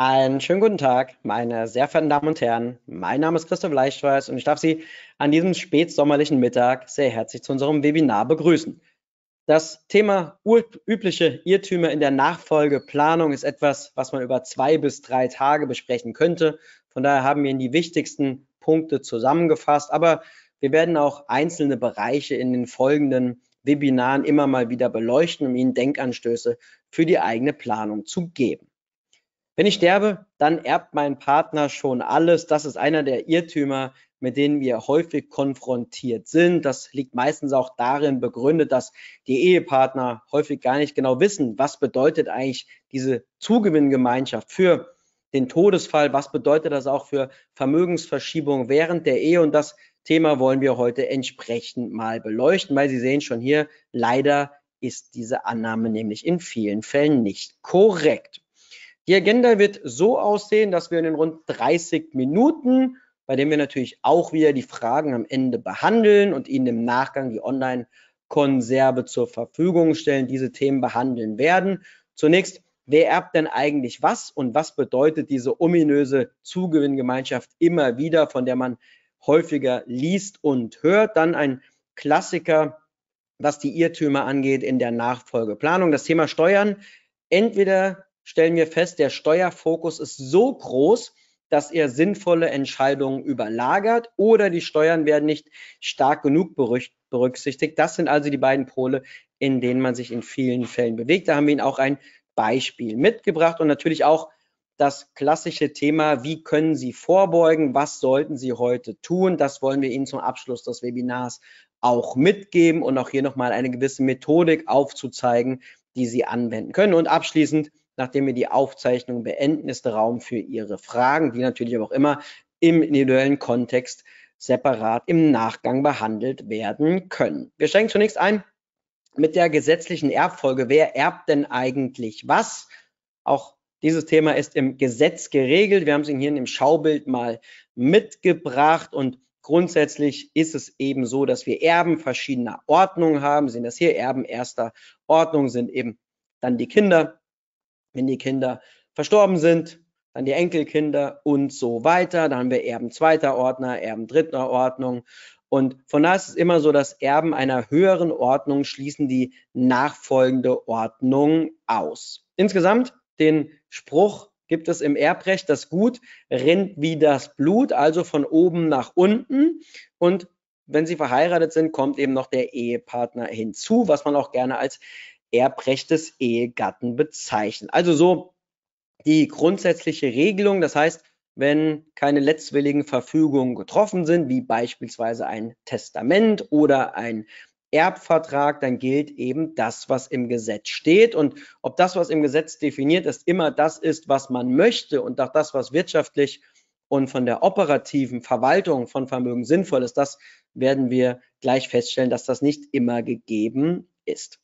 Einen schönen guten Tag, meine sehr verehrten Damen und Herren. Mein Name ist Christoph Leichtweiß und ich darf Sie an diesem spätsommerlichen Mittag sehr herzlich zu unserem Webinar begrüßen. Das Thema übliche Irrtümer in der Nachfolgeplanung ist etwas, was man über zwei bis drei Tage besprechen könnte. Von daher haben wir Ihnen die wichtigsten Punkte zusammengefasst, aber wir werden auch einzelne Bereiche in den folgenden Webinaren immer mal wieder beleuchten, um Ihnen Denkanstöße für die eigene Planung zu geben. Wenn ich sterbe, dann erbt mein Partner schon alles. Das ist einer der Irrtümer, mit denen wir häufig konfrontiert sind. Das liegt meistens auch darin begründet, dass die Ehepartner häufig gar nicht genau wissen, was bedeutet eigentlich diese Zugewinngemeinschaft für den Todesfall, was bedeutet das auch für Vermögensverschiebung während der Ehe und das Thema wollen wir heute entsprechend mal beleuchten, weil Sie sehen schon hier, leider ist diese Annahme nämlich in vielen Fällen nicht korrekt. Die Agenda wird so aussehen, dass wir in den rund 30 Minuten, bei denen wir natürlich auch wieder die Fragen am Ende behandeln und Ihnen im Nachgang die Online-Konserve zur Verfügung stellen, diese Themen behandeln werden. Zunächst, wer erbt denn eigentlich was und was bedeutet diese ominöse Zugewinngemeinschaft immer wieder, von der man häufiger liest und hört? Dann ein Klassiker, was die Irrtümer angeht in der Nachfolgeplanung. Das Thema Steuern. Entweder stellen wir fest, der Steuerfokus ist so groß, dass er sinnvolle Entscheidungen überlagert oder die Steuern werden nicht stark genug berücksichtigt. Das sind also die beiden Pole, in denen man sich in vielen Fällen bewegt. Da haben wir Ihnen auch ein Beispiel mitgebracht und natürlich auch das klassische Thema, wie können Sie vorbeugen, was sollten Sie heute tun. Das wollen wir Ihnen zum Abschluss des Webinars auch mitgeben und auch hier nochmal eine gewisse Methodik aufzuzeigen, die Sie anwenden können. Und abschließend Nachdem wir die Aufzeichnung beenden, ist Raum für Ihre Fragen, die natürlich aber auch immer im individuellen Kontext separat im Nachgang behandelt werden können. Wir steigen zunächst ein mit der gesetzlichen Erbfolge. Wer erbt denn eigentlich was? Auch dieses Thema ist im Gesetz geregelt. Wir haben es Ihnen hier in dem Schaubild mal mitgebracht und grundsätzlich ist es eben so, dass wir Erben verschiedener Ordnungen haben. Sie sehen das hier, Erben erster Ordnung sind eben dann die Kinder wenn die Kinder verstorben sind, dann die Enkelkinder und so weiter. Dann haben wir Erben zweiter Ordner, Erben dritter Ordnung. Und von daher ist es immer so, dass Erben einer höheren Ordnung schließen die nachfolgende Ordnung aus. Insgesamt den Spruch gibt es im Erbrecht, das Gut rinnt wie das Blut, also von oben nach unten. Und wenn sie verheiratet sind, kommt eben noch der Ehepartner hinzu, was man auch gerne als Erbrechtes Ehegatten bezeichnen. Also so die grundsätzliche Regelung. Das heißt, wenn keine letztwilligen Verfügungen getroffen sind, wie beispielsweise ein Testament oder ein Erbvertrag, dann gilt eben das, was im Gesetz steht. Und ob das, was im Gesetz definiert ist, immer das ist, was man möchte und auch das, was wirtschaftlich und von der operativen Verwaltung von Vermögen sinnvoll ist, das werden wir gleich feststellen, dass das nicht immer gegeben ist.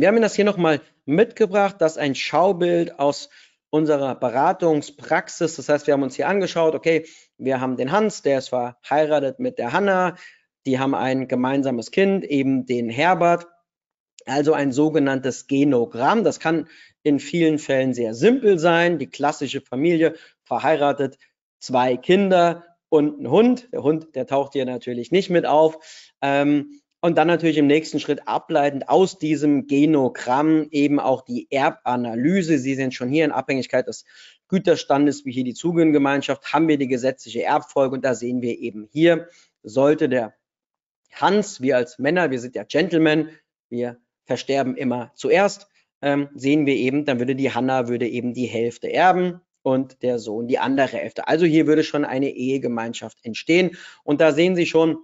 Wir haben Ihnen das hier nochmal mitgebracht, das ist ein Schaubild aus unserer Beratungspraxis. Das heißt, wir haben uns hier angeschaut, okay, wir haben den Hans, der ist verheiratet mit der Hanna, die haben ein gemeinsames Kind, eben den Herbert, also ein sogenanntes Genogramm. Das kann in vielen Fällen sehr simpel sein. Die klassische Familie verheiratet, zwei Kinder und einen Hund. Der Hund, der taucht hier natürlich nicht mit auf. Ähm, und dann natürlich im nächsten Schritt ableitend aus diesem Genogramm eben auch die Erbanalyse. Sie sehen schon hier in Abhängigkeit des Güterstandes, wie hier die Zugehengemeinschaft, haben wir die gesetzliche Erbfolge und da sehen wir eben hier, sollte der Hans, wir als Männer, wir sind ja Gentlemen, wir versterben immer zuerst, ähm, sehen wir eben, dann würde die Hanna würde eben die Hälfte erben und der Sohn die andere Hälfte. Also hier würde schon eine Ehegemeinschaft entstehen und da sehen Sie schon,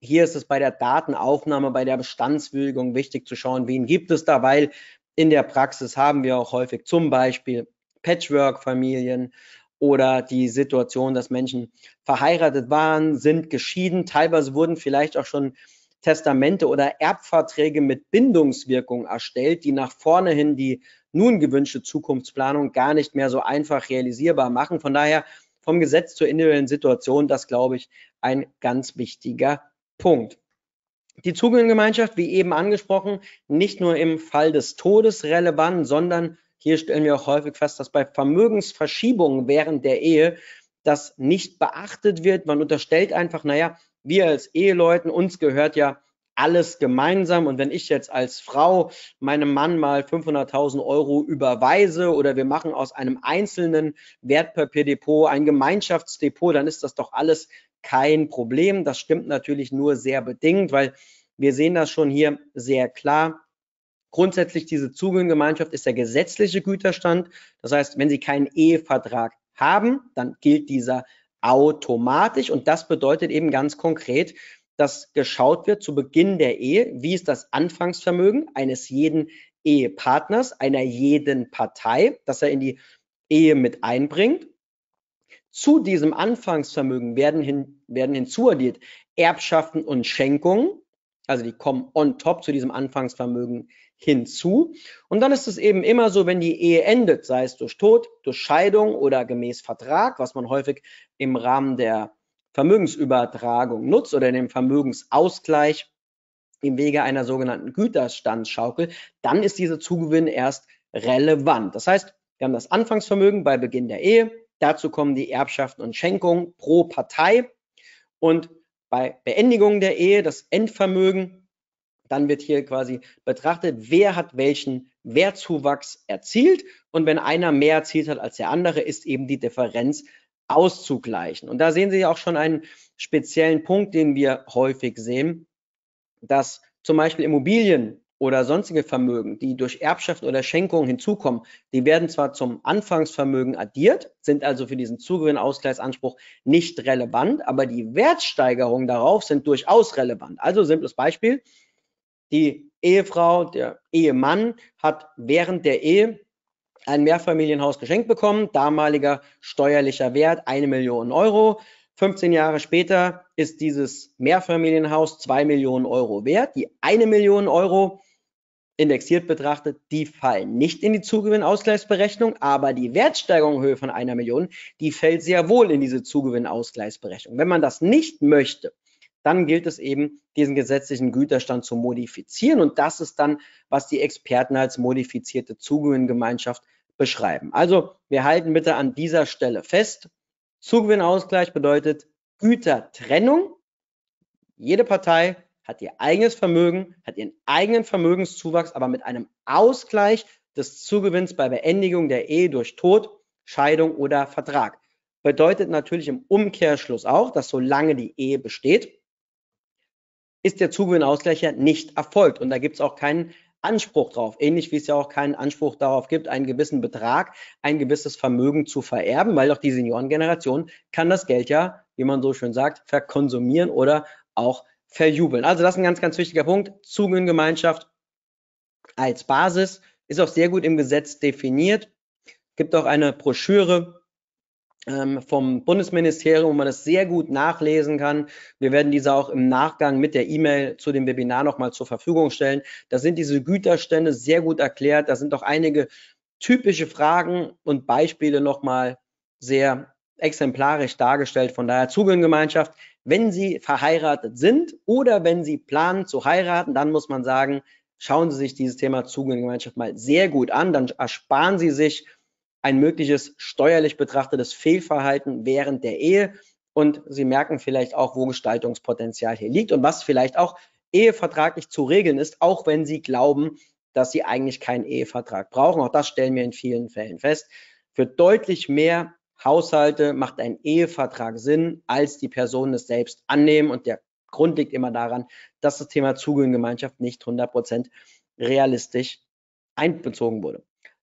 hier ist es bei der Datenaufnahme, bei der Bestandswürdigung wichtig zu schauen, wen gibt es da, weil in der Praxis haben wir auch häufig zum Beispiel Patchwork-Familien oder die Situation, dass Menschen verheiratet waren, sind geschieden, teilweise wurden vielleicht auch schon Testamente oder Erbverträge mit Bindungswirkung erstellt, die nach vorne hin die nun gewünschte Zukunftsplanung gar nicht mehr so einfach realisierbar machen. Von daher vom Gesetz zur individuellen Situation, das glaube ich, ein ganz wichtiger Punkt. Die Zugangsgemeinschaft, wie eben angesprochen, nicht nur im Fall des Todes relevant, sondern hier stellen wir auch häufig fest, dass bei Vermögensverschiebungen während der Ehe das nicht beachtet wird. Man unterstellt einfach, naja, wir als Eheleuten, uns gehört ja alles gemeinsam. Und wenn ich jetzt als Frau meinem Mann mal 500.000 Euro überweise oder wir machen aus einem einzelnen Wertpapierdepot ein Gemeinschaftsdepot, dann ist das doch alles kein Problem. Das stimmt natürlich nur sehr bedingt, weil wir sehen das schon hier sehr klar. Grundsätzlich diese Zugengemeinschaft ist der gesetzliche Güterstand. Das heißt, wenn Sie keinen Ehevertrag haben, dann gilt dieser automatisch. Und das bedeutet eben ganz konkret, dass geschaut wird zu Beginn der Ehe, wie ist das Anfangsvermögen eines jeden Ehepartners, einer jeden Partei, dass er in die Ehe mit einbringt. Zu diesem Anfangsvermögen werden, hin, werden hinzuaddiert Erbschaften und Schenkungen. Also die kommen on top zu diesem Anfangsvermögen hinzu. Und dann ist es eben immer so, wenn die Ehe endet, sei es durch Tod, durch Scheidung oder gemäß Vertrag, was man häufig im Rahmen der Vermögensübertragung nutzt oder in dem Vermögensausgleich im Wege einer sogenannten Güterstandsschaukel, dann ist dieser Zugewinn erst relevant. Das heißt, wir haben das Anfangsvermögen bei Beginn der Ehe, Dazu kommen die Erbschaften und Schenkungen pro Partei. Und bei Beendigung der Ehe, das Endvermögen, dann wird hier quasi betrachtet, wer hat welchen Wertzuwachs erzielt. Und wenn einer mehr erzielt hat als der andere, ist eben die Differenz auszugleichen. Und da sehen Sie auch schon einen speziellen Punkt, den wir häufig sehen, dass zum Beispiel Immobilien oder sonstige Vermögen, die durch Erbschaft oder Schenkung hinzukommen, die werden zwar zum Anfangsvermögen addiert, sind also für diesen Zugewinnausgleichsanspruch nicht relevant, aber die Wertsteigerungen darauf sind durchaus relevant. Also simples Beispiel, die Ehefrau, der Ehemann hat während der Ehe ein Mehrfamilienhaus geschenkt bekommen, damaliger steuerlicher Wert eine Million Euro. 15 Jahre später ist dieses Mehrfamilienhaus 2 Millionen Euro wert. Die 1 Million Euro indexiert betrachtet, die fallen nicht in die Zugewinnausgleichsberechnung, aber die Wertsteigerung in Höhe von einer Million, die fällt sehr wohl in diese Zugewinnausgleichsberechnung. Wenn man das nicht möchte, dann gilt es eben, diesen gesetzlichen Güterstand zu modifizieren. Und das ist dann, was die Experten als modifizierte Zugewinngemeinschaft beschreiben. Also wir halten bitte an dieser Stelle fest, Zugewinnausgleich bedeutet Gütertrennung. Jede Partei hat ihr eigenes Vermögen, hat ihren eigenen Vermögenszuwachs, aber mit einem Ausgleich des Zugewinns bei Beendigung der Ehe durch Tod, Scheidung oder Vertrag. Bedeutet natürlich im Umkehrschluss auch, dass solange die Ehe besteht, ist der Zugewinnausgleich ja nicht erfolgt. Und da gibt es auch keinen Anspruch drauf. Ähnlich wie es ja auch keinen Anspruch darauf gibt, einen gewissen Betrag, ein gewisses Vermögen zu vererben, weil doch die Seniorengeneration kann das Geld ja, wie man so schön sagt, verkonsumieren oder auch verjubeln. Also das ist ein ganz, ganz wichtiger Punkt. Zugengemeinschaft als Basis ist auch sehr gut im Gesetz definiert. Es Gibt auch eine Broschüre ähm, vom Bundesministerium, wo man das sehr gut nachlesen kann. Wir werden diese auch im Nachgang mit der E-Mail zu dem Webinar nochmal zur Verfügung stellen. Da sind diese Güterstände sehr gut erklärt. Da sind auch einige typische Fragen und Beispiele nochmal sehr exemplarisch dargestellt. Von daher Zugengemeinschaft wenn Sie verheiratet sind oder wenn Sie planen zu heiraten, dann muss man sagen, schauen Sie sich dieses Thema Zugewinngemeinschaft mal sehr gut an. Dann ersparen Sie sich ein mögliches steuerlich betrachtetes Fehlverhalten während der Ehe. Und Sie merken vielleicht auch, wo Gestaltungspotenzial hier liegt und was vielleicht auch ehevertraglich zu regeln ist, auch wenn Sie glauben, dass Sie eigentlich keinen Ehevertrag brauchen. Auch das stellen wir in vielen Fällen fest. Für deutlich mehr Haushalte macht ein Ehevertrag Sinn, als die Personen es selbst annehmen. Und der Grund liegt immer daran, dass das Thema Zugehörigengemeinschaft nicht 100% realistisch einbezogen wurde.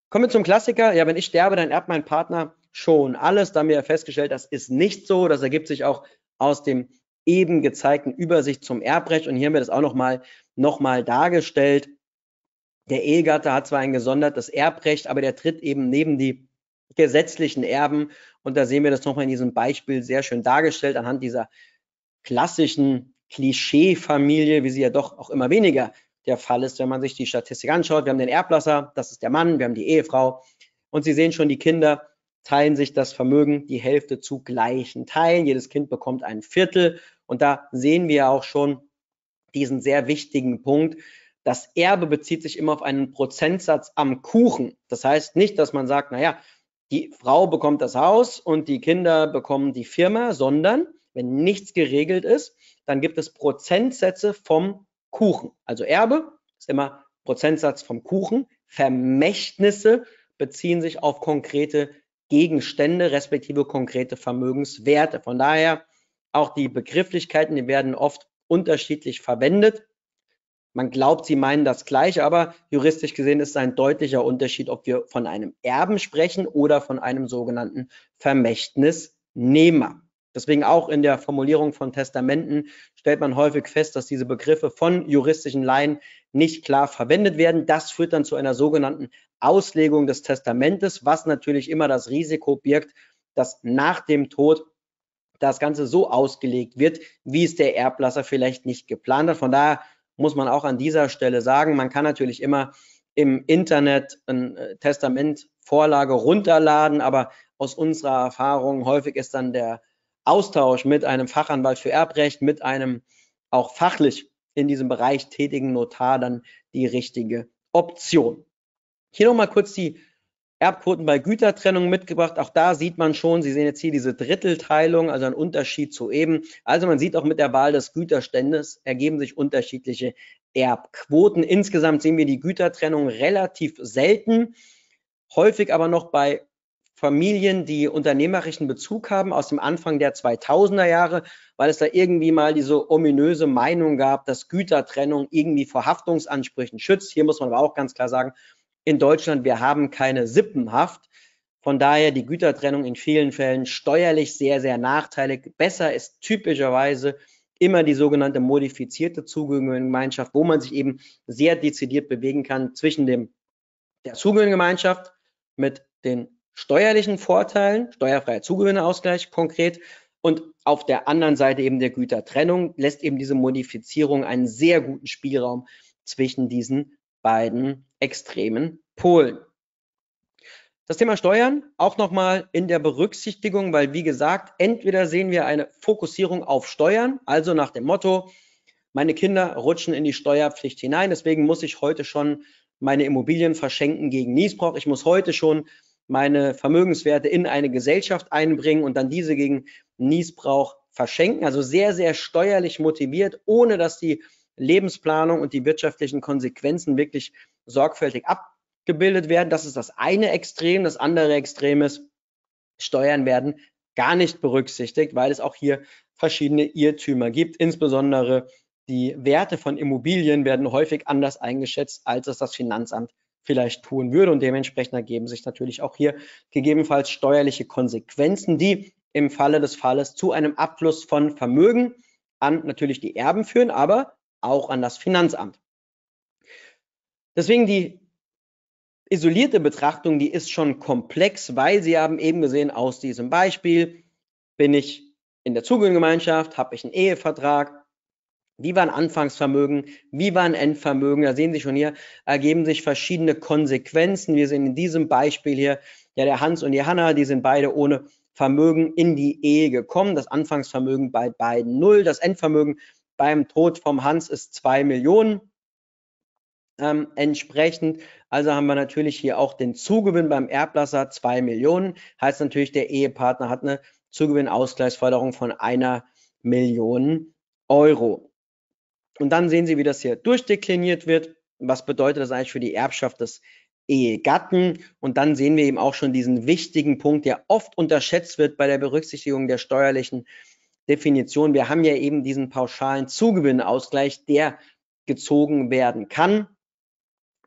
Kommen wir zum Klassiker. Ja, wenn ich sterbe, dann erbt mein Partner schon alles. Da haben wir festgestellt, das ist nicht so. Das ergibt sich auch aus dem eben gezeigten Übersicht zum Erbrecht. Und hier haben wir das auch nochmal noch mal dargestellt. Der Ehegatte hat zwar ein gesondertes Erbrecht, aber der tritt eben neben die gesetzlichen Erben. Und da sehen wir das nochmal in diesem Beispiel sehr schön dargestellt anhand dieser klassischen Klischee-Familie, wie sie ja doch auch immer weniger der Fall ist, wenn man sich die Statistik anschaut. Wir haben den Erblasser, das ist der Mann, wir haben die Ehefrau. Und Sie sehen schon, die Kinder teilen sich das Vermögen die Hälfte zu gleichen Teilen. Jedes Kind bekommt ein Viertel. Und da sehen wir auch schon diesen sehr wichtigen Punkt. Das Erbe bezieht sich immer auf einen Prozentsatz am Kuchen. Das heißt nicht, dass man sagt, naja, die Frau bekommt das Haus und die Kinder bekommen die Firma, sondern wenn nichts geregelt ist, dann gibt es Prozentsätze vom Kuchen. Also Erbe ist immer Prozentsatz vom Kuchen. Vermächtnisse beziehen sich auf konkrete Gegenstände respektive konkrete Vermögenswerte. Von daher auch die Begrifflichkeiten, die werden oft unterschiedlich verwendet. Man glaubt, sie meinen das gleich, aber juristisch gesehen ist ein deutlicher Unterschied, ob wir von einem Erben sprechen oder von einem sogenannten Vermächtnisnehmer. Deswegen auch in der Formulierung von Testamenten stellt man häufig fest, dass diese Begriffe von juristischen Laien nicht klar verwendet werden. Das führt dann zu einer sogenannten Auslegung des Testamentes, was natürlich immer das Risiko birgt, dass nach dem Tod das Ganze so ausgelegt wird, wie es der Erblasser vielleicht nicht geplant hat. Von daher muss man auch an dieser Stelle sagen. Man kann natürlich immer im Internet ein äh, Testamentvorlage runterladen, aber aus unserer Erfahrung häufig ist dann der Austausch mit einem Fachanwalt für Erbrecht, mit einem auch fachlich in diesem Bereich tätigen Notar dann die richtige Option. Hier nochmal kurz die Erbquoten bei Gütertrennung mitgebracht. Auch da sieht man schon, Sie sehen jetzt hier diese Drittelteilung, also ein Unterschied zu eben. Also man sieht auch mit der Wahl des Güterständes ergeben sich unterschiedliche Erbquoten. Insgesamt sehen wir die Gütertrennung relativ selten, häufig aber noch bei Familien, die unternehmerischen Bezug haben aus dem Anfang der 2000er Jahre, weil es da irgendwie mal diese ominöse Meinung gab, dass Gütertrennung irgendwie vor Haftungsansprüchen schützt. Hier muss man aber auch ganz klar sagen, in Deutschland, wir haben keine Sippenhaft. Von daher die Gütertrennung in vielen Fällen steuerlich sehr, sehr nachteilig. Besser ist typischerweise immer die sogenannte modifizierte Zugehörigengemeinschaft, wo man sich eben sehr dezidiert bewegen kann zwischen dem, der Zugehörigengemeinschaft mit den steuerlichen Vorteilen, steuerfreier Zugewinneausgleich konkret, und auf der anderen Seite eben der Gütertrennung lässt eben diese Modifizierung einen sehr guten Spielraum zwischen diesen beiden extremen Polen. Das Thema Steuern auch nochmal in der Berücksichtigung, weil wie gesagt, entweder sehen wir eine Fokussierung auf Steuern, also nach dem Motto, meine Kinder rutschen in die Steuerpflicht hinein, deswegen muss ich heute schon meine Immobilien verschenken gegen Niesbrauch, ich muss heute schon meine Vermögenswerte in eine Gesellschaft einbringen und dann diese gegen Niesbrauch verschenken, also sehr, sehr steuerlich motiviert, ohne dass die Lebensplanung und die wirtschaftlichen Konsequenzen wirklich sorgfältig abgebildet werden. Das ist das eine Extrem. Das andere Extrem ist, Steuern werden gar nicht berücksichtigt, weil es auch hier verschiedene Irrtümer gibt. Insbesondere die Werte von Immobilien werden häufig anders eingeschätzt, als es das Finanzamt vielleicht tun würde. Und dementsprechend ergeben sich natürlich auch hier gegebenenfalls steuerliche Konsequenzen, die im Falle des Falles zu einem Abfluss von Vermögen an natürlich die Erben führen, aber auch an das Finanzamt. Deswegen die isolierte Betrachtung, die ist schon komplex, weil Sie haben eben gesehen, aus diesem Beispiel bin ich in der Zugehengemeinschaft, habe ich einen Ehevertrag, wie war ein Anfangsvermögen, wie war ein Endvermögen, da sehen Sie schon hier, ergeben sich verschiedene Konsequenzen. Wir sehen in diesem Beispiel hier, ja, der Hans und die Hanna, die sind beide ohne Vermögen in die Ehe gekommen, das Anfangsvermögen bei beiden null, das Endvermögen beim Tod vom Hans ist 2 Millionen. Ähm, entsprechend, also haben wir natürlich hier auch den Zugewinn beim Erblasser 2 Millionen. Heißt natürlich, der Ehepartner hat eine Zugewinnausgleichsförderung von einer Million Euro. Und dann sehen Sie, wie das hier durchdekliniert wird. Was bedeutet das eigentlich für die Erbschaft des Ehegatten? Und dann sehen wir eben auch schon diesen wichtigen Punkt, der oft unterschätzt wird bei der Berücksichtigung der steuerlichen äh, Definition. Wir haben ja eben diesen pauschalen Zugewinnausgleich, der gezogen werden kann.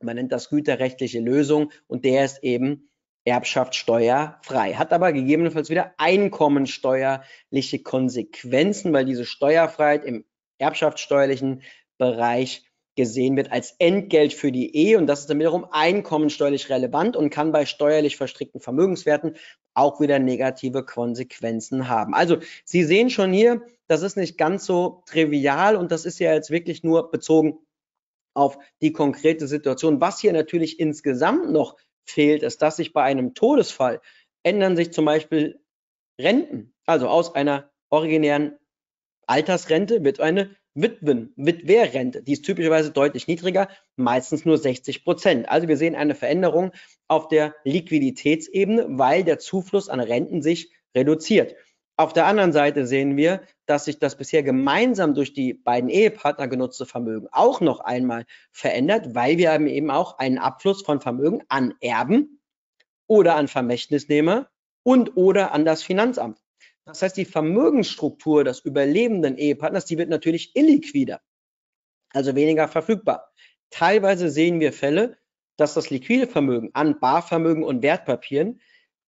Man nennt das güterrechtliche Lösung und der ist eben erbschaftssteuerfrei, hat aber gegebenenfalls wieder einkommensteuerliche Konsequenzen, weil diese Steuerfreiheit im erbschaftssteuerlichen Bereich gesehen wird als Entgelt für die Ehe und das ist dann wiederum einkommensteuerlich relevant und kann bei steuerlich verstrickten Vermögenswerten auch wieder negative Konsequenzen haben. Also Sie sehen schon hier, das ist nicht ganz so trivial und das ist ja jetzt wirklich nur bezogen auf die konkrete Situation. Was hier natürlich insgesamt noch fehlt, ist, dass sich bei einem Todesfall ändern sich zum Beispiel Renten. Also aus einer originären Altersrente wird eine Witwen, Witwerrente, die ist typischerweise deutlich niedriger, meistens nur 60 Prozent. Also wir sehen eine Veränderung auf der Liquiditätsebene, weil der Zufluss an Renten sich reduziert. Auf der anderen Seite sehen wir, dass sich das bisher gemeinsam durch die beiden Ehepartner genutzte Vermögen auch noch einmal verändert, weil wir haben eben auch einen Abfluss von Vermögen an Erben oder an Vermächtnisnehmer und oder an das Finanzamt. Das heißt, die Vermögensstruktur des überlebenden Ehepartners, die wird natürlich illiquider, also weniger verfügbar. Teilweise sehen wir Fälle, dass das liquide Vermögen an Barvermögen und Wertpapieren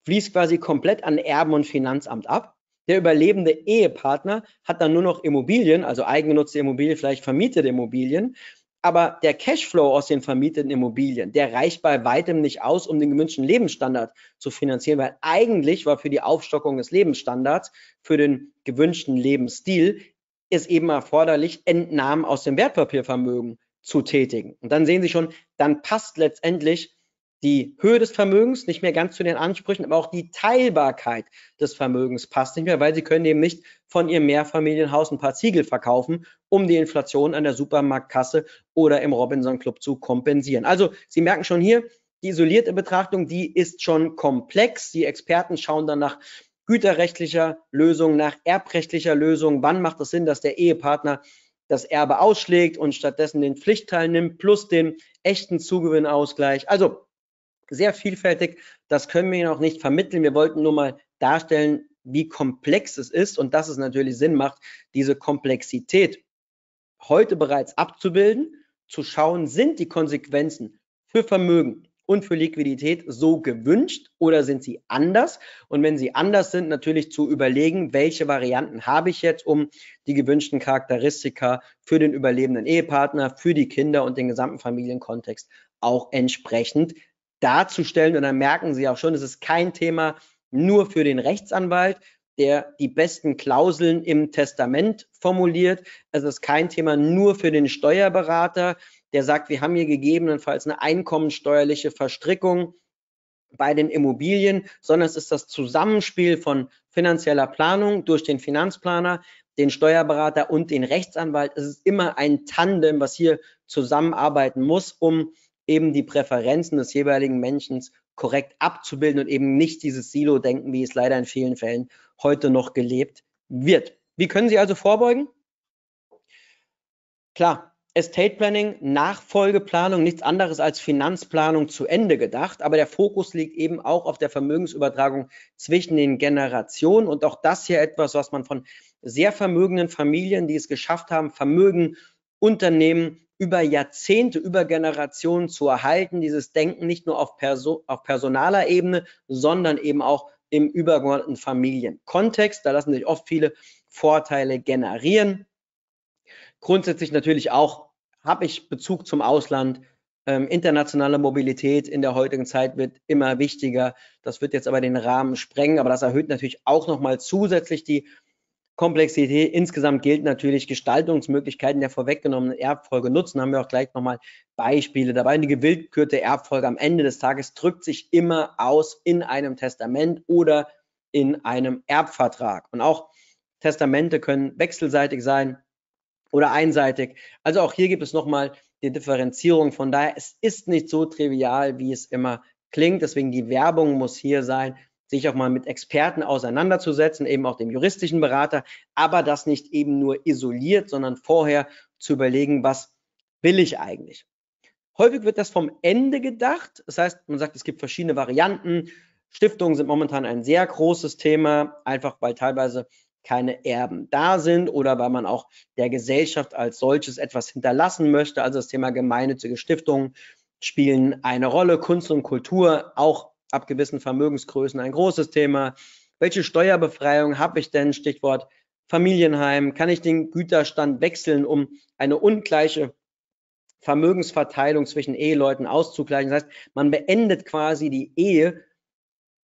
fließt quasi komplett an Erben und Finanzamt ab. Der überlebende Ehepartner hat dann nur noch Immobilien, also eigengenutzte Immobilien, vielleicht vermietete Immobilien aber der Cashflow aus den vermieteten Immobilien, der reicht bei weitem nicht aus, um den gewünschten Lebensstandard zu finanzieren, weil eigentlich war für die Aufstockung des Lebensstandards, für den gewünschten Lebensstil, ist eben erforderlich, Entnahmen aus dem Wertpapiervermögen zu tätigen. Und dann sehen Sie schon, dann passt letztendlich die Höhe des Vermögens nicht mehr ganz zu den Ansprüchen, aber auch die Teilbarkeit des Vermögens passt nicht mehr, weil sie können eben nicht von ihrem Mehrfamilienhaus ein paar Ziegel verkaufen, um die Inflation an der Supermarktkasse oder im Robinson Club zu kompensieren. Also Sie merken schon hier, die isolierte Betrachtung, die ist schon komplex. Die Experten schauen dann nach güterrechtlicher Lösung, nach erbrechtlicher Lösung. Wann macht es Sinn, dass der Ehepartner das Erbe ausschlägt und stattdessen den Pflichtteil nimmt plus den echten Zugewinnausgleich? Also sehr vielfältig. Das können wir noch nicht vermitteln. Wir wollten nur mal darstellen, wie komplex es ist und dass es natürlich Sinn macht, diese Komplexität heute bereits abzubilden, zu schauen, sind die Konsequenzen für Vermögen und für Liquidität so gewünscht oder sind sie anders? Und wenn sie anders sind, natürlich zu überlegen, welche Varianten habe ich jetzt, um die gewünschten Charakteristika für den überlebenden Ehepartner, für die Kinder und den gesamten Familienkontext auch entsprechend darzustellen. Und dann merken Sie auch schon, es ist kein Thema nur für den Rechtsanwalt, der die besten Klauseln im Testament formuliert. Es ist kein Thema nur für den Steuerberater, der sagt, wir haben hier gegebenenfalls eine einkommensteuerliche Verstrickung bei den Immobilien, sondern es ist das Zusammenspiel von finanzieller Planung durch den Finanzplaner, den Steuerberater und den Rechtsanwalt. Es ist immer ein Tandem, was hier zusammenarbeiten muss, um eben die Präferenzen des jeweiligen Menschen korrekt abzubilden und eben nicht dieses Silo-Denken, wie es leider in vielen Fällen heute noch gelebt wird. Wie können Sie also vorbeugen? Klar, Estate Planning, Nachfolgeplanung, nichts anderes als Finanzplanung zu Ende gedacht, aber der Fokus liegt eben auch auf der Vermögensübertragung zwischen den Generationen und auch das hier etwas, was man von sehr vermögenden Familien, die es geschafft haben, Vermögen, Unternehmen über Jahrzehnte, über Generationen zu erhalten, dieses Denken nicht nur auf, Perso auf personaler Ebene, sondern eben auch im übergeordneten Familienkontext. Da lassen sich oft viele Vorteile generieren. Grundsätzlich natürlich auch, habe ich Bezug zum Ausland. Ähm, internationale Mobilität in der heutigen Zeit wird immer wichtiger. Das wird jetzt aber den Rahmen sprengen, aber das erhöht natürlich auch nochmal zusätzlich die Komplexität insgesamt gilt natürlich, Gestaltungsmöglichkeiten der vorweggenommenen Erbfolge nutzen. haben wir auch gleich nochmal Beispiele dabei. Eine gewillkürte Erbfolge am Ende des Tages drückt sich immer aus in einem Testament oder in einem Erbvertrag. Und auch Testamente können wechselseitig sein oder einseitig. Also auch hier gibt es nochmal die Differenzierung. Von daher, es ist nicht so trivial, wie es immer klingt. Deswegen die Werbung muss hier sein, sich auch mal mit Experten auseinanderzusetzen, eben auch dem juristischen Berater, aber das nicht eben nur isoliert, sondern vorher zu überlegen, was will ich eigentlich. Häufig wird das vom Ende gedacht. Das heißt, man sagt, es gibt verschiedene Varianten. Stiftungen sind momentan ein sehr großes Thema, einfach weil teilweise keine Erben da sind oder weil man auch der Gesellschaft als solches etwas hinterlassen möchte. Also das Thema gemeinnützige Stiftungen spielen eine Rolle. Kunst und Kultur auch ab gewissen Vermögensgrößen ein großes Thema. Welche Steuerbefreiung habe ich denn? Stichwort Familienheim. Kann ich den Güterstand wechseln, um eine ungleiche Vermögensverteilung zwischen Eheleuten auszugleichen? Das heißt, man beendet quasi die Ehe,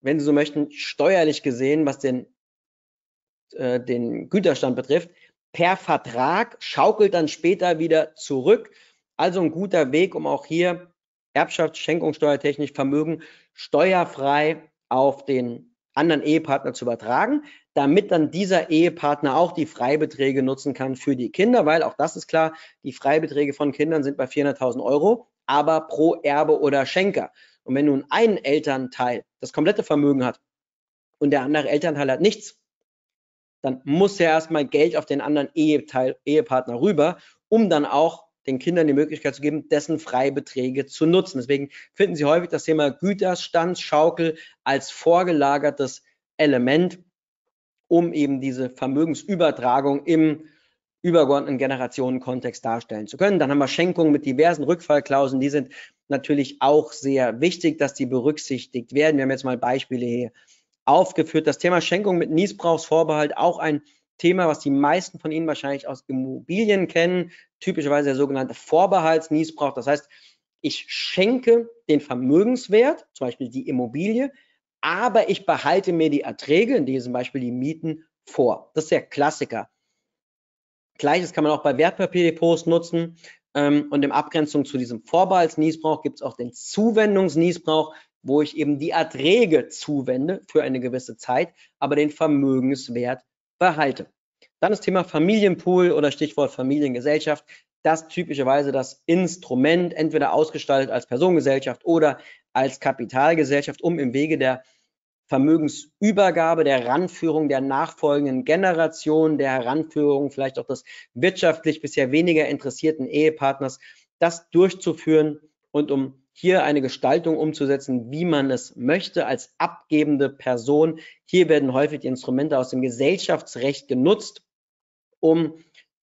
wenn Sie so möchten, steuerlich gesehen, was den, äh, den Güterstand betrifft, per Vertrag, schaukelt dann später wieder zurück. Also ein guter Weg, um auch hier Erbschafts-, Schenkungssteuertechnisch Vermögen steuerfrei auf den anderen Ehepartner zu übertragen, damit dann dieser Ehepartner auch die Freibeträge nutzen kann für die Kinder, weil auch das ist klar, die Freibeträge von Kindern sind bei 400.000 Euro, aber pro Erbe oder Schenker. Und wenn nun ein Elternteil das komplette Vermögen hat und der andere Elternteil hat nichts, dann muss ja erstmal Geld auf den anderen Ehepartner rüber, um dann auch den Kindern die Möglichkeit zu geben, dessen Freibeträge zu nutzen. Deswegen finden Sie häufig das Thema Güterstandsschaukel als vorgelagertes Element, um eben diese Vermögensübertragung im übergeordneten Generationenkontext darstellen zu können. Dann haben wir Schenkungen mit diversen Rückfallklauseln. Die sind natürlich auch sehr wichtig, dass die berücksichtigt werden. Wir haben jetzt mal Beispiele hier aufgeführt. Das Thema Schenkung mit Niesbrauchsvorbehalt auch ein Thema, was die meisten von Ihnen wahrscheinlich aus Immobilien kennen, typischerweise der sogenannte Vorbehaltsniesbrauch. Das heißt, ich schenke den Vermögenswert, zum Beispiel die Immobilie, aber ich behalte mir die Erträge, in diesem Beispiel die Mieten, vor. Das ist der Klassiker. Gleiches kann man auch bei Wertpapierdepots nutzen. Ähm, und in Abgrenzung zu diesem Vorbehaltsniesbrauch gibt es auch den Zuwendungsniesbrauch, wo ich eben die Erträge zuwende für eine gewisse Zeit, aber den Vermögenswert behalte. Dann das Thema Familienpool oder Stichwort Familiengesellschaft. Das typischerweise das Instrument, entweder ausgestaltet als Personengesellschaft oder als Kapitalgesellschaft, um im Wege der Vermögensübergabe, der Heranführung der nachfolgenden Generation, der Heranführung vielleicht auch des wirtschaftlich bisher weniger interessierten Ehepartners, das durchzuführen und um hier eine Gestaltung umzusetzen, wie man es möchte als abgebende Person. Hier werden häufig die Instrumente aus dem Gesellschaftsrecht genutzt, um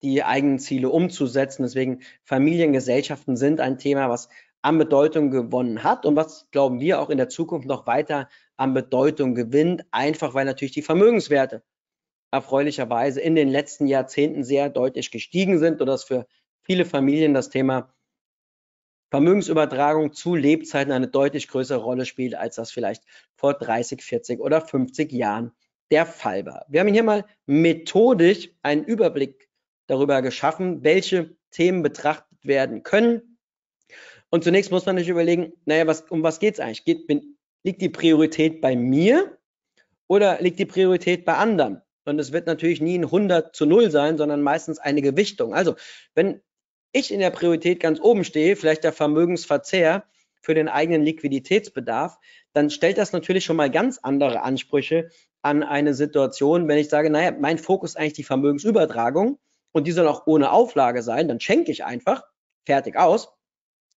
die eigenen Ziele umzusetzen. Deswegen Familiengesellschaften sind ein Thema, was an Bedeutung gewonnen hat und was, glauben wir, auch in der Zukunft noch weiter an Bedeutung gewinnt, einfach weil natürlich die Vermögenswerte erfreulicherweise in den letzten Jahrzehnten sehr deutlich gestiegen sind und das für viele Familien das Thema ist Vermögensübertragung zu Lebzeiten eine deutlich größere Rolle spielt, als das vielleicht vor 30, 40 oder 50 Jahren der Fall war. Wir haben hier mal methodisch einen Überblick darüber geschaffen, welche Themen betrachtet werden können. Und zunächst muss man sich überlegen, naja, was, um was geht es eigentlich? Geht, liegt die Priorität bei mir oder liegt die Priorität bei anderen? Und es wird natürlich nie ein 100 zu 0 sein, sondern meistens eine Gewichtung. Also, wenn ich in der Priorität ganz oben stehe, vielleicht der Vermögensverzehr für den eigenen Liquiditätsbedarf, dann stellt das natürlich schon mal ganz andere Ansprüche an eine Situation, wenn ich sage, naja, mein Fokus ist eigentlich die Vermögensübertragung und die soll auch ohne Auflage sein, dann schenke ich einfach fertig aus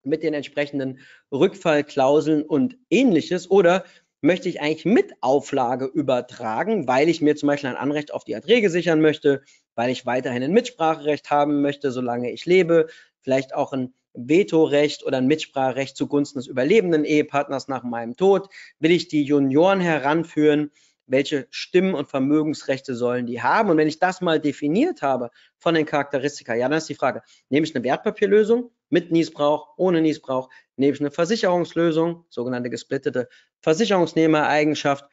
mit den entsprechenden Rückfallklauseln und ähnliches oder möchte ich eigentlich mit Auflage übertragen, weil ich mir zum Beispiel ein Anrecht auf die Erträge sichern möchte, weil ich weiterhin ein Mitspracherecht haben möchte, solange ich lebe, vielleicht auch ein Vetorecht oder ein Mitspracherecht zugunsten des überlebenden Ehepartners nach meinem Tod? Will ich die Junioren heranführen? Welche Stimmen und Vermögensrechte sollen die haben? Und wenn ich das mal definiert habe von den Charakteristika, ja, dann ist die Frage, nehme ich eine Wertpapierlösung? mit Niesbrauch, ohne Niesbrauch, nebst eine Versicherungslösung, sogenannte gesplittete Versicherungsnehmereigenschaft,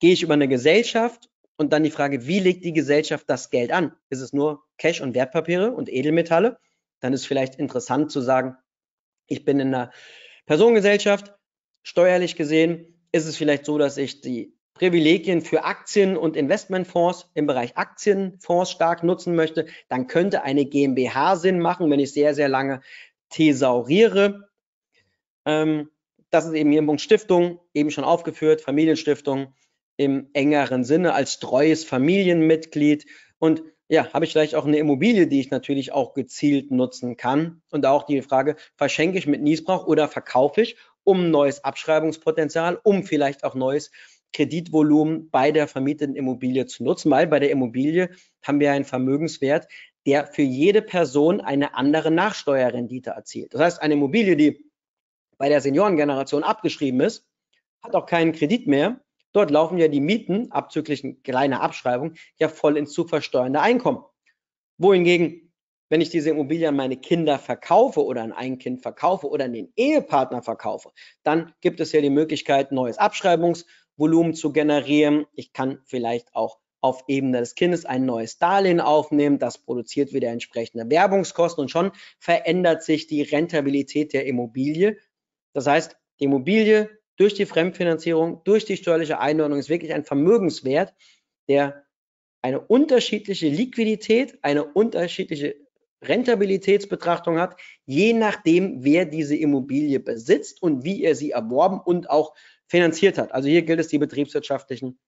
gehe ich über eine Gesellschaft und dann die Frage, wie legt die Gesellschaft das Geld an? Ist es nur Cash und Wertpapiere und Edelmetalle? Dann ist vielleicht interessant zu sagen, ich bin in einer Personengesellschaft, steuerlich gesehen ist es vielleicht so, dass ich die Privilegien für Aktien und Investmentfonds im Bereich Aktienfonds stark nutzen möchte, dann könnte eine GmbH Sinn machen, wenn ich sehr, sehr lange thesauriere. Ähm, das ist eben hier im Punkt Stiftung, eben schon aufgeführt, Familienstiftung im engeren Sinne als treues Familienmitglied. Und ja, habe ich vielleicht auch eine Immobilie, die ich natürlich auch gezielt nutzen kann. Und auch die Frage, verschenke ich mit Niesbrauch oder verkaufe ich, um neues Abschreibungspotenzial, um vielleicht auch neues Kreditvolumen bei der vermieteten Immobilie zu nutzen, weil bei der Immobilie haben wir einen Vermögenswert, der für jede Person eine andere Nachsteuerrendite erzielt. Das heißt, eine Immobilie, die bei der Seniorengeneration abgeschrieben ist, hat auch keinen Kredit mehr. Dort laufen ja die Mieten, abzüglich kleiner Abschreibung, ja voll ins zu versteuernde Einkommen. Wohingegen, wenn ich diese Immobilie an meine Kinder verkaufe oder an ein Kind verkaufe oder an den Ehepartner verkaufe, dann gibt es ja die Möglichkeit, neues Abschreibungsvolumen zu generieren. Ich kann vielleicht auch auf Ebene des Kindes ein neues Darlehen aufnehmen. Das produziert wieder entsprechende Werbungskosten und schon verändert sich die Rentabilität der Immobilie. Das heißt, die Immobilie durch die Fremdfinanzierung, durch die steuerliche Einordnung ist wirklich ein Vermögenswert, der eine unterschiedliche Liquidität, eine unterschiedliche Rentabilitätsbetrachtung hat, je nachdem, wer diese Immobilie besitzt und wie er sie erworben und auch finanziert hat. Also hier gilt es, die betriebswirtschaftlichen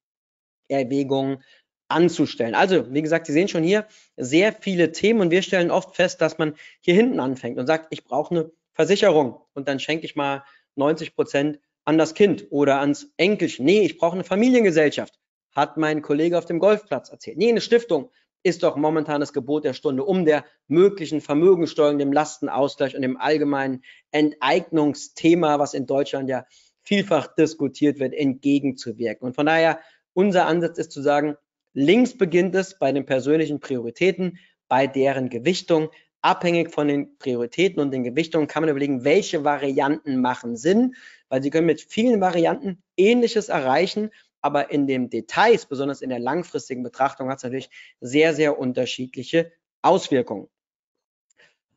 Erwägungen anzustellen. Also, wie gesagt, Sie sehen schon hier sehr viele Themen und wir stellen oft fest, dass man hier hinten anfängt und sagt, ich brauche eine Versicherung und dann schenke ich mal 90 Prozent an das Kind oder ans Enkelchen. Nee, ich brauche eine Familiengesellschaft, hat mein Kollege auf dem Golfplatz erzählt. Nee, eine Stiftung ist doch momentan das Gebot der Stunde, um der möglichen Vermögensteuerung, dem Lastenausgleich und dem allgemeinen Enteignungsthema, was in Deutschland ja vielfach diskutiert wird, entgegenzuwirken. Und von daher, unser Ansatz ist zu sagen, Links beginnt es bei den persönlichen Prioritäten, bei deren Gewichtung. Abhängig von den Prioritäten und den Gewichtungen kann man überlegen, welche Varianten machen Sinn, weil sie können mit vielen Varianten Ähnliches erreichen, aber in den Details, besonders in der langfristigen Betrachtung, hat es natürlich sehr, sehr unterschiedliche Auswirkungen.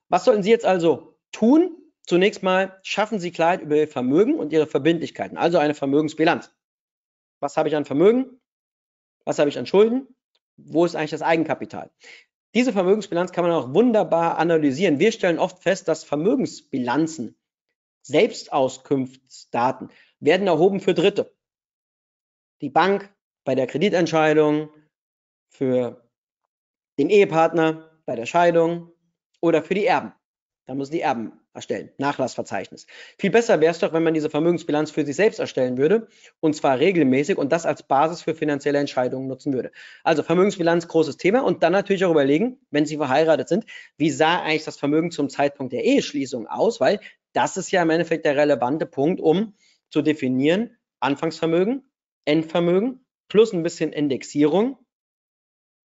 Was sollten Sie jetzt also tun? Zunächst mal schaffen Sie Klarheit über Ihr Vermögen und Ihre Verbindlichkeiten, also eine Vermögensbilanz. Was habe ich an Vermögen? was habe ich an Schulden, wo ist eigentlich das Eigenkapital. Diese Vermögensbilanz kann man auch wunderbar analysieren. Wir stellen oft fest, dass Vermögensbilanzen, Selbstauskunftsdaten werden erhoben für Dritte. Die Bank bei der Kreditentscheidung, für den Ehepartner bei der Scheidung oder für die Erben. Da müssen die Erben erstellen, Nachlassverzeichnis. Viel besser wäre es doch, wenn man diese Vermögensbilanz für sich selbst erstellen würde, und zwar regelmäßig und das als Basis für finanzielle Entscheidungen nutzen würde. Also Vermögensbilanz, großes Thema und dann natürlich auch überlegen, wenn Sie verheiratet sind, wie sah eigentlich das Vermögen zum Zeitpunkt der Eheschließung aus, weil das ist ja im Endeffekt der relevante Punkt, um zu definieren, Anfangsvermögen, Endvermögen plus ein bisschen Indexierung.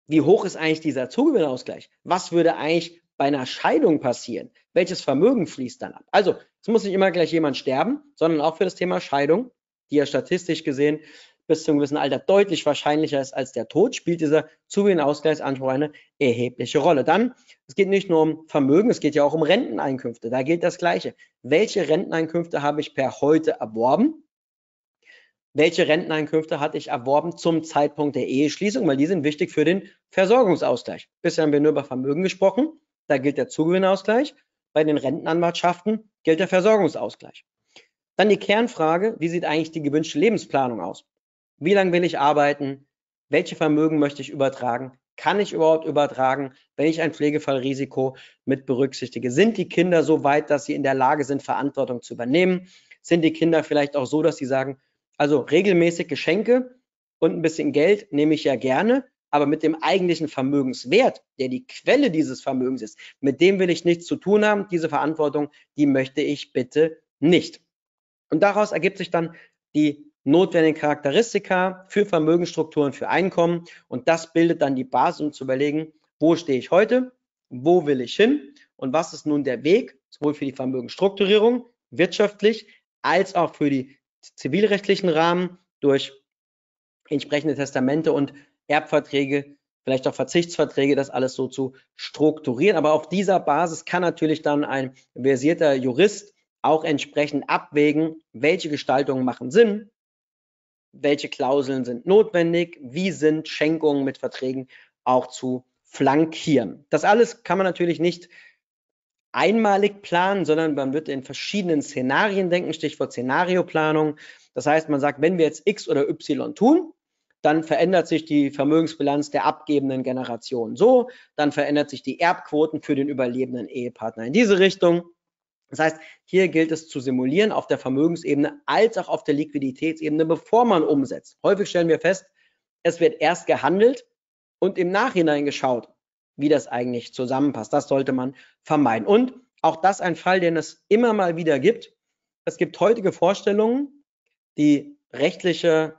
Wie hoch ist eigentlich dieser Zugewinnausgleich? Was würde eigentlich bei einer Scheidung passieren? Welches Vermögen fließt dann ab? Also, es muss nicht immer gleich jemand sterben, sondern auch für das Thema Scheidung, die ja statistisch gesehen bis zu einem gewissen Alter deutlich wahrscheinlicher ist als der Tod, spielt dieser Zugehen-Ausgleichsanspruch eine erhebliche Rolle. Dann, es geht nicht nur um Vermögen, es geht ja auch um Renteneinkünfte. Da gilt das Gleiche. Welche Renteneinkünfte habe ich per heute erworben? Welche Renteneinkünfte hatte ich erworben zum Zeitpunkt der Eheschließung? Weil die sind wichtig für den Versorgungsausgleich. Bisher haben wir nur über Vermögen gesprochen da gilt der Zugewinnausgleich. Bei den Rentenanwartschaften gilt der Versorgungsausgleich. Dann die Kernfrage, wie sieht eigentlich die gewünschte Lebensplanung aus? Wie lange will ich arbeiten? Welche Vermögen möchte ich übertragen? Kann ich überhaupt übertragen, wenn ich ein Pflegefallrisiko mit berücksichtige? Sind die Kinder so weit, dass sie in der Lage sind, Verantwortung zu übernehmen? Sind die Kinder vielleicht auch so, dass sie sagen, also regelmäßig Geschenke und ein bisschen Geld nehme ich ja gerne, aber mit dem eigentlichen Vermögenswert, der die Quelle dieses Vermögens ist, mit dem will ich nichts zu tun haben. Diese Verantwortung, die möchte ich bitte nicht. Und daraus ergibt sich dann die notwendigen Charakteristika für Vermögensstrukturen, für Einkommen. Und das bildet dann die Basis, um zu überlegen, wo stehe ich heute, wo will ich hin und was ist nun der Weg, sowohl für die Vermögensstrukturierung wirtschaftlich als auch für die zivilrechtlichen Rahmen durch entsprechende Testamente und Erbverträge, vielleicht auch Verzichtsverträge, das alles so zu strukturieren. Aber auf dieser Basis kann natürlich dann ein versierter Jurist auch entsprechend abwägen, welche Gestaltungen machen Sinn, welche Klauseln sind notwendig, wie sind Schenkungen mit Verträgen auch zu flankieren. Das alles kann man natürlich nicht einmalig planen, sondern man wird in verschiedenen Szenarien denken, Stichwort Szenarioplanung. Das heißt, man sagt, wenn wir jetzt X oder Y tun, dann verändert sich die Vermögensbilanz der abgebenden Generation so, dann verändert sich die Erbquoten für den überlebenden Ehepartner in diese Richtung. Das heißt, hier gilt es zu simulieren auf der Vermögensebene als auch auf der Liquiditätsebene, bevor man umsetzt. Häufig stellen wir fest, es wird erst gehandelt und im Nachhinein geschaut, wie das eigentlich zusammenpasst. Das sollte man vermeiden. Und auch das ein Fall, den es immer mal wieder gibt. Es gibt heutige Vorstellungen, die rechtliche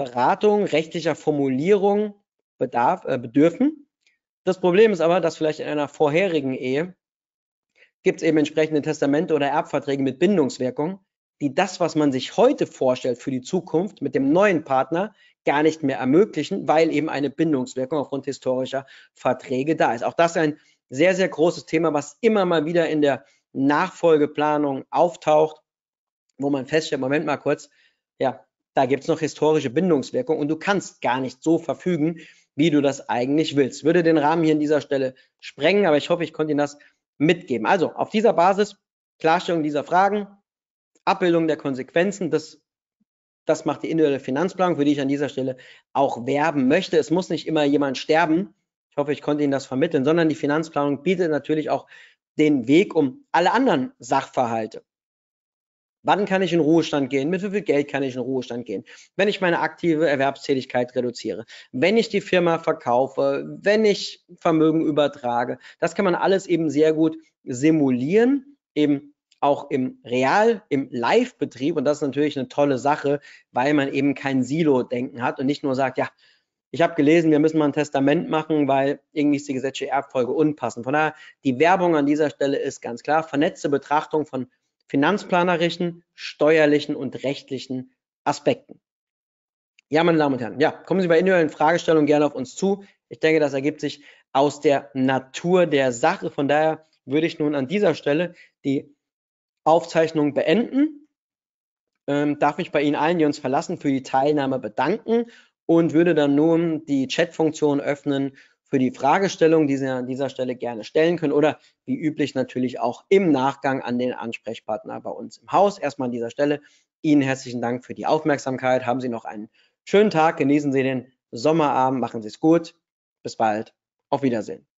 Beratung, rechtlicher Formulierung bedarf, äh, bedürfen. Das Problem ist aber, dass vielleicht in einer vorherigen Ehe gibt es eben entsprechende Testamente oder Erbverträge mit Bindungswirkung, die das, was man sich heute vorstellt für die Zukunft mit dem neuen Partner, gar nicht mehr ermöglichen, weil eben eine Bindungswirkung aufgrund historischer Verträge da ist. Auch das ist ein sehr, sehr großes Thema, was immer mal wieder in der Nachfolgeplanung auftaucht, wo man feststellt, Moment mal kurz, ja, da gibt es noch historische Bindungswirkung und du kannst gar nicht so verfügen, wie du das eigentlich willst. Würde den Rahmen hier an dieser Stelle sprengen, aber ich hoffe, ich konnte Ihnen das mitgeben. Also auf dieser Basis Klarstellung dieser Fragen, Abbildung der Konsequenzen, das, das macht die individuelle Finanzplanung, für die ich an dieser Stelle auch werben möchte. Es muss nicht immer jemand sterben. Ich hoffe, ich konnte Ihnen das vermitteln, sondern die Finanzplanung bietet natürlich auch den Weg um alle anderen Sachverhalte Wann kann ich in Ruhestand gehen? Mit wie viel Geld kann ich in Ruhestand gehen? Wenn ich meine aktive Erwerbstätigkeit reduziere, wenn ich die Firma verkaufe, wenn ich Vermögen übertrage, das kann man alles eben sehr gut simulieren, eben auch im Real, im Live-Betrieb. Und das ist natürlich eine tolle Sache, weil man eben kein Silo-Denken hat und nicht nur sagt, ja, ich habe gelesen, wir müssen mal ein Testament machen, weil irgendwie ist die gesetzliche Erbfolge unpassend. Von daher, die Werbung an dieser Stelle ist ganz klar. Vernetzte Betrachtung von finanzplanerischen, steuerlichen und rechtlichen Aspekten. Ja, meine Damen und Herren, ja, kommen Sie bei individuellen Fragestellungen gerne auf uns zu. Ich denke, das ergibt sich aus der Natur der Sache. Von daher würde ich nun an dieser Stelle die Aufzeichnung beenden. Ähm, darf mich bei Ihnen allen, die uns verlassen, für die Teilnahme bedanken und würde dann nun die Chatfunktion öffnen für die Fragestellung, die Sie an dieser Stelle gerne stellen können oder wie üblich natürlich auch im Nachgang an den Ansprechpartner bei uns im Haus. Erstmal an dieser Stelle Ihnen herzlichen Dank für die Aufmerksamkeit. Haben Sie noch einen schönen Tag, genießen Sie den Sommerabend, machen Sie es gut. Bis bald. Auf Wiedersehen.